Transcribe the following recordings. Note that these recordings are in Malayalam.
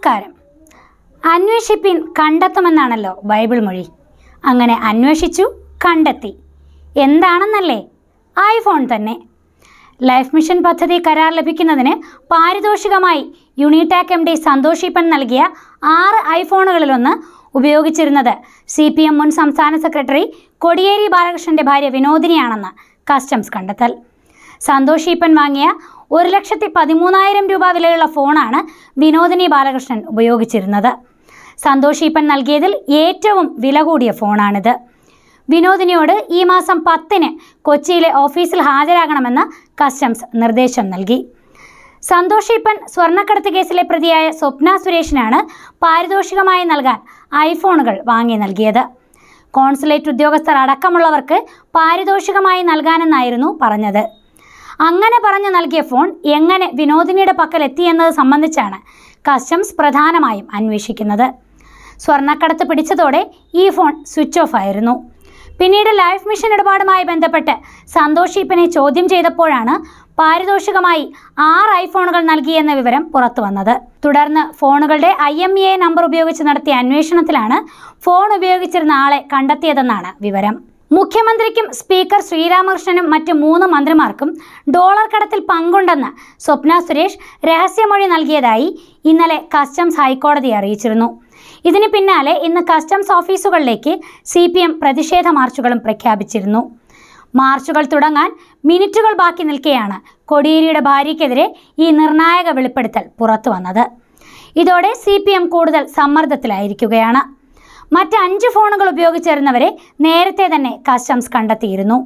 നമസ്കാരം അന്വേഷിപ്പിൻ കണ്ടെത്തുമെന്നാണല്ലോ ബൈബിൾ മൊഴി അങ്ങനെ അന്വേഷിച്ചു കണ്ടെത്തി എന്താണെന്നല്ലേ ഐഫോൺ തന്നെ ലൈഫ് മിഷൻ പദ്ധതി കരാർ ലഭിക്കുന്നതിന് പാരിതോഷികമായി യുണിടാക് എം ഡി സന്തോഷിപ്പൻ നൽകിയ ആറ് ഐഫോണുകളിലൊന്ന് ഉപയോഗിച്ചിരുന്നത് സി പി എം മുൻ സംസ്ഥാന സെക്രട്ടറി കൊടിയേരി ബാലകൃഷ്ണന്റെ ഭാര്യ വിനോദിനിയാണെന്ന് കസ്റ്റംസ് കണ്ടെത്തൽ സന്തോഷിപ്പൻ വാങ്ങിയ ഒരു ലക്ഷത്തി പതിമൂന്നായിരം രൂപ വിലയുള്ള ഫോണാണ് വിനോദിനി ബാലകൃഷ്ണൻ ഉപയോഗിച്ചിരുന്നത് സന്തോഷ് ഈപ്പൻ നൽകിയതിൽ ഏറ്റവും വില കൂടിയ ഫോണാണിത് വിനോദിനിയോട് ഈ മാസം പത്തിന് കൊച്ചിയിലെ ഓഫീസിൽ ഹാജരാകണമെന്ന് കസ്റ്റംസ് നിർദ്ദേശം നൽകി സന്തോഷ് ഈപ്പൻ സ്വർണ്ണക്കടത്ത് കേസിലെ പ്രതിയായ സ്വപ്ന സുരേഷിനാണ് പാരിതോഷികമായി നൽകാൻ ഐഫോണുകൾ വാങ്ങി നൽകിയത് കോൺസുലേറ്റ് ഉദ്യോഗസ്ഥർ അടക്കമുള്ളവർക്ക് പാരിതോഷികമായി നൽകാനെന്നായിരുന്നു പറഞ്ഞത് അങ്ങനെ പറഞ്ഞു നൽകിയ ഫോൺ എങ്ങനെ വിനോദിനിയുടെ പക്കൽ എത്തിയെന്നത് സംബന്ധിച്ചാണ് കസ്റ്റംസ് പ്രധാനമായും അന്വേഷിക്കുന്നത് സ്വർണ്ണക്കടത്ത് പിടിച്ചതോടെ ഈ ഫോൺ സ്വിച്ച് ഓഫ് ആയിരുന്നു പിന്നീട് ലൈഫ് മിഷൻ ഇടപാടുമായി ബന്ധപ്പെട്ട് സന്തോഷ് ഈപ്പനെ ചോദ്യം ചെയ്തപ്പോഴാണ് പാരിതോഷികമായി ആറ് ഐഫോണുകൾ നൽകിയെന്ന വിവരം പുറത്തു വന്നത് തുടർന്ന് ഫോണുകളുടെ ഐ എം എ നമ്പർ ഉപയോഗിച്ച് നടത്തിയ അന്വേഷണത്തിലാണ് ഫോൺ ഉപയോഗിച്ചിരുന്ന ആളെ കണ്ടെത്തിയതെന്നാണ് വിവരം മുഖ്യമന്ത്രിക്കും സ്പീക്കർ ശ്രീരാമകൃഷ്ണനും മറ്റ് മൂന്ന് മന്ത്രിമാർക്കും ഡോളർ കടത്തിൽ പങ്കുണ്ടെന്ന് സ്വപ്ന സുരേഷ് രഹസ്യമൊഴി നൽകിയതായി ഇന്നലെ കസ്റ്റംസ് ഹൈക്കോടതി അറിയിച്ചിരുന്നു ഇതിന് പിന്നാലെ ഇന്ന് കസ്റ്റംസ് ഓഫീസുകളിലേക്ക് സി പി എം പ്രതിഷേധ മാർച്ചുകളും പ്രഖ്യാപിച്ചിരുന്നു മാർച്ചുകൾ തുടങ്ങാൻ മിനിറ്റുകൾ ബാക്കി നിൽക്കെയാണ് കോടിയേരിയുടെ ഭാര്യയ്ക്കെതിരെ ഈ നിർണായക വെളിപ്പെടുത്തൽ പുറത്തു വന്നത് ഇതോടെ സി കൂടുതൽ സമ്മർദ്ദത്തിലായിരിക്കുകയാണ് മറ്റ് അഞ്ച് ഫോണുകൾ ഉപയോഗിച്ചിരുന്നവരെ നേരത്തെ തന്നെ കസ്റ്റംസ് കണ്ടെത്തിയിരുന്നു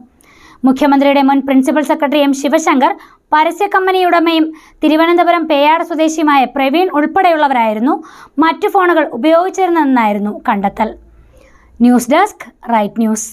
മുഖ്യമന്ത്രിയുടെ മുൻ പ്രിൻസിപ്പൽ സെക്രട്ടറി എം ശിവശങ്കർ പരസ്യ കമ്പനി ഉടമയും തിരുവനന്തപുരം പേയാട് സ്വദേശിയുമായ പ്രവീൺ ഉൾപ്പെടെയുള്ളവരായിരുന്നു മറ്റു ഫോണുകൾ ഉപയോഗിച്ചിരുന്നതെന്നായിരുന്നു കണ്ടെത്തൽ ന്യൂസ് ഡെസ്ക് റൈറ്റ് ന്യൂസ്